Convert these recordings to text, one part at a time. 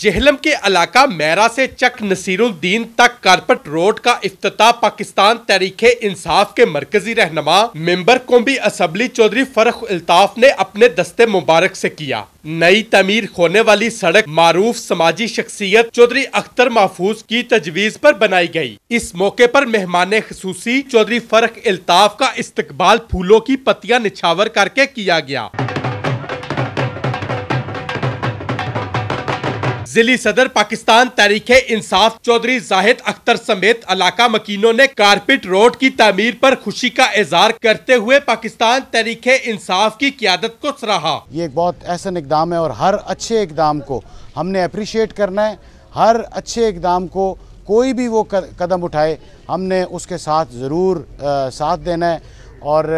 जेहलम के इलाका मैरा से चक नसीरुद्दीन तक कारपेट रोड का अफ्ताह पाकिस्तान तहरीक इंसाफ के मरकजी रहनमा मेम्बर कौमी असम्बली चौधरी फरख अल्ताफ ने अपने दस्ते मुबारक से किया नई तमीर होने वाली सड़क मारूफ समाजी शख्सियत चौधरी अख्तर महफूज की तजवीज पर बनाई गई इस मौके पर मेहमान खसूसी चौधरी फरख अल्ताफ का इस्तकबाल फूलों की पतियाँ निछावर करके किया गया जिली सदर पाकिस्तान तारीख इंसाफ चौधरी जाहिद अख्तर समेत इलाका मकीनों ने कारपेट रोड की तमीर पर खुशी का इजहार करते हुए पाकिस्तान तारीख इंसाफ की क्यादत को सराहा ये एक बहुत ऐसा इकदाम है और हर अच्छे इकदाम को हमने अप्रिशिएट करना है हर अच्छे इकदाम को कोई भी वो कदम उठाए हमने उसके साथ ज़रूर साथ देना है और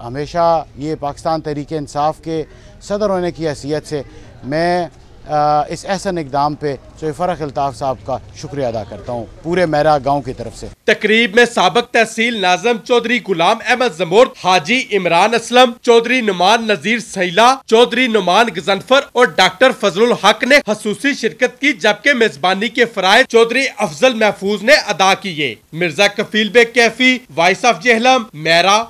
हमेशा ये पाकिस्तान तहरीक इंसाफ के सदर होने की हैसियत से मैं इस एहसन इकदाम पे फरक अल्ताफ़ साहब का शुक्रिया अदा करता हूँ पूरे मेरा गाँव की तरफ से तकरीब में सबक तहसील नाजम चौधरी गुलाम अहमद जमोर हाजी इमरान असलम चौधरी नुमान नजीर सैला चौधरी नुमान गजनफर और डॉक्टर फजल हक ने खसूसी शिरकत की जबकि मेजबानी के फराय चौधरी अफजल महफूज ने अदा किए मिर्जा कफील बेग कैफी वाइस ऑफ जहलम मेरा